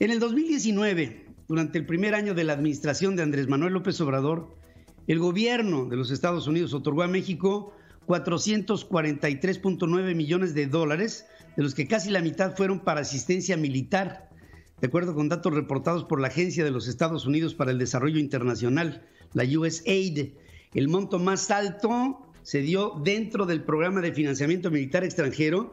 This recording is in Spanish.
En el 2019, durante el primer año de la administración de Andrés Manuel López Obrador, el gobierno de los Estados Unidos otorgó a México 443.9 millones de dólares, de los que casi la mitad fueron para asistencia militar, de acuerdo con datos reportados por la Agencia de los Estados Unidos para el Desarrollo Internacional, la USAID. El monto más alto se dio dentro del programa de financiamiento militar extranjero